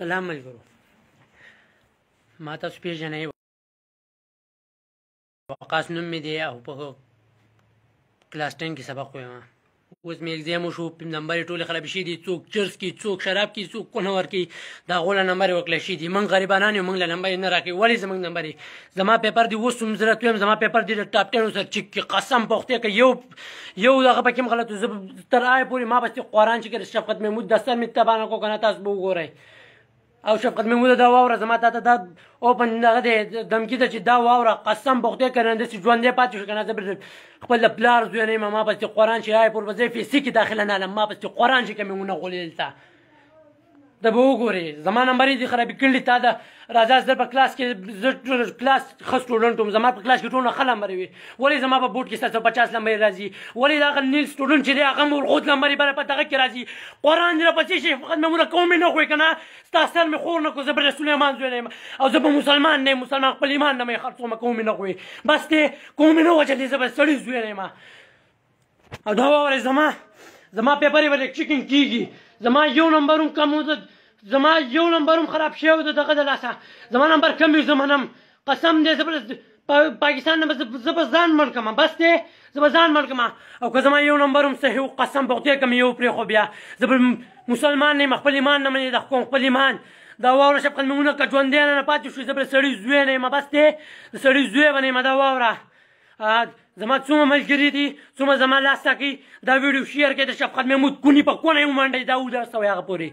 سلام ملګرو ما تاسو پیژنې وقاس نوم مې دی او په کلاس 10 کې سبق وایم اوس مې اگزام شو په نمبر ټوله خراب شي دي څوک چرس کې څوک شراب کې څوک کونه ور کې دا غول نمبر وکړ شي دي من غریبانان من له نمبر نه راکې ولی زمنګ نمبر زما پیپر دی وسوم زره تویم زما پیپر دی ټاپ 10 سره چیک کې قسم پخته کې یو یو دغه پکې غلط زب تر آی پوری ما بس قرآن چې شفقت محمود دستان مې تبانه کو کنه تاسو وګورئ او شفقت محمود دا واوره زما تا ته دا اوپن دغه دی دمکي ده چې دا واوره قسم بوخته کنه داسې ژوندی پاتې شو کنه زه بېرته خپل د پلار زوی نه یم ما پسې قرآن چې های پور به زه فیسي کې داخله نه ما پسې قرآن چې کومې ونه غولېدل تا د به وګورې زما نمبر دې خراب کړل تا د راځه زه په کلاس کې زه کلاس خاص سټوډنټ وم زما په کلاس کې ټول خل نمبر وي ولی زما په بوت کې 750 نمبر راځي ولی دا غل نیل سټوډنټ چې دی هغه مول خود نمبر بل په دغه کې راځي قران دې پچی شي فقط نمونه کوم نه خو کنه تاسو مې خور نه کو زه بر رسول ایمان زوی نه او زه به مسلمان نه مسلمان خپل ایمان نه مې خرڅو مې کوم نه خو بس دې کوم نه وجه زه به سړی زوی نه ما او دا وره زما زما پیپر ولې چیکن کیږي زما یو نمبر هم کم و زما یو نمبر هم خراب شوی د دغه د لاسه زما نمبر کم وي زه منم قسم دی زه پاکستان نه زه به ځان مړ کړم بس دی زه به ځان مړ کړم او که زما یو نمبر هم صحیح قسم به خدای کړم یو پرېښو بیا زه به مسلمان نه یم خپل ایمان نه منې د کوم خپل ایمان دا واوره شپه مونږ که ژوندی نه پاتې شو زه به سړي زوی نه یم بس دی د سړي زوی به نه یم دا واوره زما څومره ملګري دي څومره زما لاس تاکي دا ویډیو شیر کړئ د شفقت محمود کوني په کونه یې ومنډئ دا اوداسه وایي هغه پورې